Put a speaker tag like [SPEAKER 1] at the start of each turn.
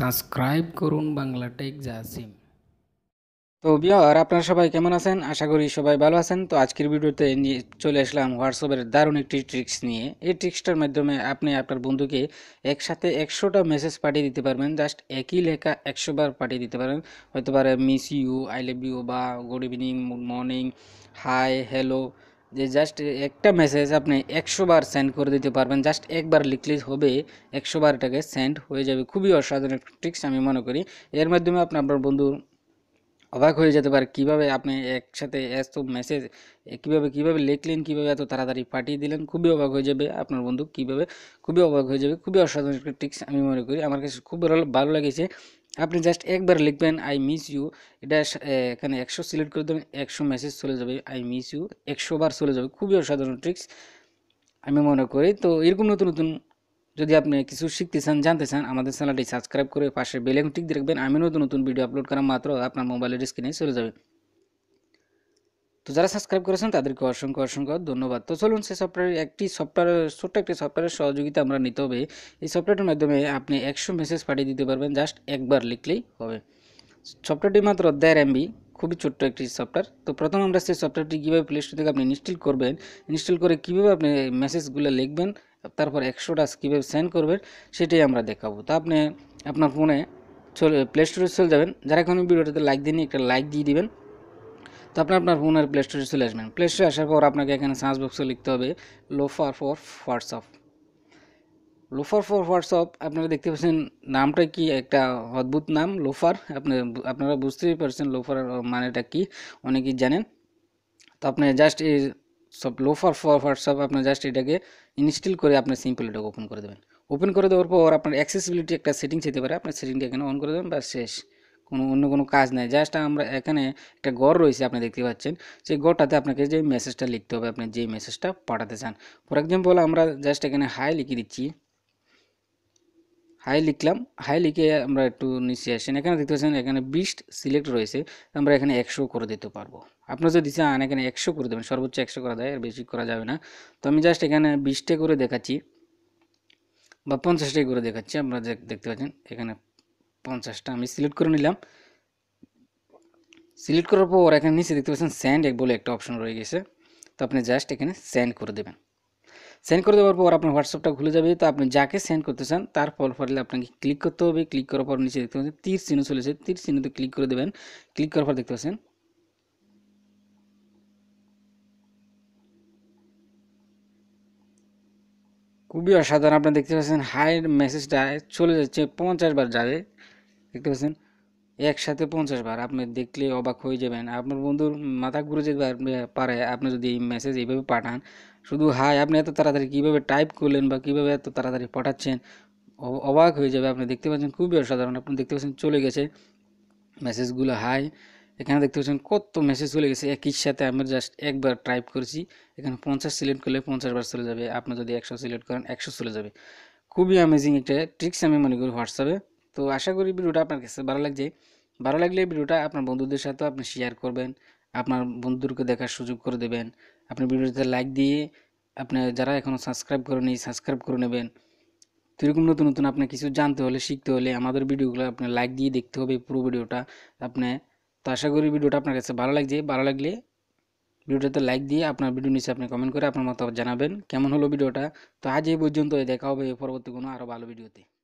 [SPEAKER 1] subscribe করুন Bangla take Jasim তো বিহার আপনারা সবাই কেমন আছেন আশা করি সবাই ভালো আছেন তো আজকের ভিডিওতে নিয়ে চলে আসলাম হোয়াটসঅ্যাপের দারুণ একটি ট্রিক্স নিয়ে এই ট্রিক্সটার মাধ্যমে আপনি আপনার বন্ধুকে একসাথে একশোটা মেসেজ পাঠিয়ে দিতে পারবেন জাস্ট একই লেখা একশোবার পাঠিয়ে দিতে পারেন হয়তো পারে miss you I love you বা good evening good morning hi hello যে জাস্ট একটা মেসেজ আপনি একশো বার সেন্ড করে দিতে পারবেন জাস্ট একবার লিখলে হবে একশো বার এটাকে সেন্ড হয়ে যাবে খুবই অসাধারণ একটা ট্রিক্স আমি মনে করি এর মাধ্যমে আপনি আপনার বন্ধু অবাক হয়ে যেতে পারে কীভাবে আপনি একসাথে এত মেসেজ কীভাবে কীভাবে লিখলেন কীভাবে এত তাড়াতাড়ি পাঠিয়ে দিলেন খুবই অবাক হয়ে যাবে আপনার বন্ধু কীভাবে খুবই অবাক হয়ে যাবে খুবই অসাধারণ একটা ট্রিক্স আমি মনে করি আমার কাছে খুব ভালো লেগেছে আপনি জাস্ট একবার লিখবেন আই মিস ইউ এটা এখানে একশো সিলেক্ট করে দেবেন একশো মেসেজ চলে যাবে আই মিস ইউ একশো বার চলে যাবে খুবই অসাধারণ ট্রিক্স আমি মনে করি তো এরকম নতুন নতুন যদি আপনি কিছু শিখতে চান জানতে চান আমাদের চ্যানেলটি সাবস্ক্রাইব করে পাশে বেলেং টিক দিয়ে রাখবেন আমি নতুন নতুন ভিডিও আপলোড করা মাত্র আপনার মোবাইলের স্ক্রিনে চলে যাবে তো যারা সাবস্ক্রাইব করেছেন তাদেরকে অসংখ্য অসংখ্য ধন্যবাদ তো চলুন সেই সফটওয়্যার একটি সফটওয়্যার ছোট্ট একটি সফটওয়্যারের সহযোগিতা আমরা নিতে হবে এই সফটওয়্যারটির মাধ্যমে আপনি একশো মেসেজ পাঠিয়ে দিতে পারবেন জাস্ট একবার লিখলেই হবে সফটওয়্যারটি মাত্র দেড় এমবি খুবই ছোট্ট একটি সফটওয়্যার তো প্রথম আমরা সেই সফটওয়্যারটি কীভাবে প্লে স্টোর থেকে আপনি ইনস্টল করবেন ইনস্টল করে কীভাবে আপনি মেসেজগুলো লিখবেন তারপর একশোটা কীভাবে সেন্ড করবেন সেটাই আমরা দেখাবো তো আপনি আপনার ফোনে চলে প্লে স্টোরে চলে যাবেন যারা এখন ভিডিওটাতে লাইক দিন একটা লাইক দিয়ে দেবেন তো আপনি আপনার ফোনের প্লে স্টোরে চলে আসবেন প্লে স্টোরে আসার পর আপনাকে এখানে সার্চ বক্সে লিখতে হবে loafer for WhatsApp loafer for WhatsApp আপনারা দেখতে পাচ্ছেন নামটা কি একটা অদ্ভুত নাম লোফার আপনি আপনারা বুঝতেই পারছেন লোফার মানেটা কি অনেকেই জানেন তো আপনি জাস্ট এই সব লোফার ফর হোয়াটসঅ্যাপ আপনি জাস্ট এটাকে ইনস্টল করে আপনি সিম্পল এটাকে ওপেন করে দেবেন ওপেন করে দেওয়ার পর আপনার অ্যাক্সেসিবিলিটি একটা সেটিং যেতে পারে আপনার সেটিংটা এখানে অন করে দেবেন বা শেষ কোনো অন্য কোনো কাজ নাই জাস্ট আমরা এখানে একটা গড় রয়েছে আপনি দেখতে পাচ্ছেন সেই গড়টাতে আপনাকে যে মেসেজটা লিখতে হবে আপনি যেই মেসেজটা পাঠাতে চান ফর এক্সাম্পল আমরা জাস্ট এখানে হাই লিখে দিচ্ছি হাই লিখলাম হাই লিখে আমরা একটু নিচে আসেন এখানে দেখতে পাচ্ছেন এখানে বিশ সিলেক্ট রয়েছে আমরা এখানে একশো করে দিতে পারবো আপনারা যদি চান এখানে একশো করে দেবেন সর্বোচ্চ একশো করা যায় আর বেশি করা যাবে না তো আমি জাস্ট এখানে বিশটা করে দেখাচ্ছি বা পঞ্চাশটাই করে দেখাচ্ছি আপনারা দেখতে পাচ্ছেন এখানে পঞ্চাশটা আমি সিলেক্ট করে নিলাম সিলেক্ট করার পর এখানে নিচে দেখতে পাচ্ছেন স্যান্ড এক বলে একটা অপশন রয়ে গেছে তো আপনি জাস্ট এখানে স্যান্ড করে দেবেন সেন্ড করে দেওয়ার পর আপনার হোয়াটসঅ্যাপটা খুলে যাবে তো আপনি যাকে সেন্ড করতে চান তার ফল ফাইলে আপনাকে ক্লিক করতে হবে ক্লিক করার পর নিচে দেখতে পাচ্ছেন তীর চিহ্ন চলেছে তীর চিহ্নতে ক্লিক করে দেবেন ক্লিক করার পর দেখতে পাচ্ছেন খুবই অসাধারণ আপনি দেখতে পাচ্ছেন হাই মেসেজটা চলে যাচ্ছে পঞ্চাশ বার যাবে দেখতে পাচ্ছেন একসাথে পঞ্চাশ বার আপনি দেখলে অবাক হয়ে যাবেন আপনার বন্ধুর মাথা ঘুরে যেতে পারে আপনি যদি এই মেসেজ এইভাবে পাঠান শুধু হাই আপনি এত তাড়াতাড়ি কীভাবে টাইপ করলেন বা কীভাবে এত তাড়াতাড়ি পাঠাচ্ছেন অবাক হয়ে যাবে আপনি দেখতে পাচ্ছেন খুবই অসাধারণ আপনি দেখতে পাচ্ছেন চলে গেছে মেসেজগুলো হাই এখানে দেখতে পাচ্ছেন কত মেসেজ চলে গেছে একই সাথে আমি জাস্ট একবার টাইপ করেছি এখানে পঞ্চাশ সিলেক্ট করলে পঞ্চাশ বার চলে যাবে আপনি যদি একশো সিলেক্ট করেন একশো চলে যাবে খুবই অ্যামেজিং একটা ট্রিক্স আমি মনে করি হোয়াটসঅ্যাপে তো আশা করি ভিডিওটা আপনার কাছে ভালো লাগছে ভালো লাগলে ভিডিওটা আপনার বন্ধুদের সাথে আপনি শেয়ার করবেন আপনার বন্ধুদেরকে দেখার সুযোগ করে দেবেন আপনি ভিডিওতে লাইক দিয়ে আপনি যারা এখনও সাবস্ক্রাইব করেনি সাবস্ক্রাইব করে নেবেন তো এরকম নতুন নতুন আপনি কিছু জানতে হলে শিখতে হলে আমাদের ভিডিওগুলো আপনার লাইক দিয়ে দেখতে হবে পুরো ভিডিওটা আপনি তো আশা করি ভিডিওটা আপনার কাছে ভালো লাগছে ভালো লাগলে ভিডিওটাতে লাইক দিয়ে আপনার ভিডিও নিচে আপনি কমেন্ট করে আপনার মতামত জানাবেন কেমন হলো ভিডিওটা তো আজ এই পর্যন্ত দেখা হবে এই পরবর্তী কোনো আরও ভালো ভিডিওতে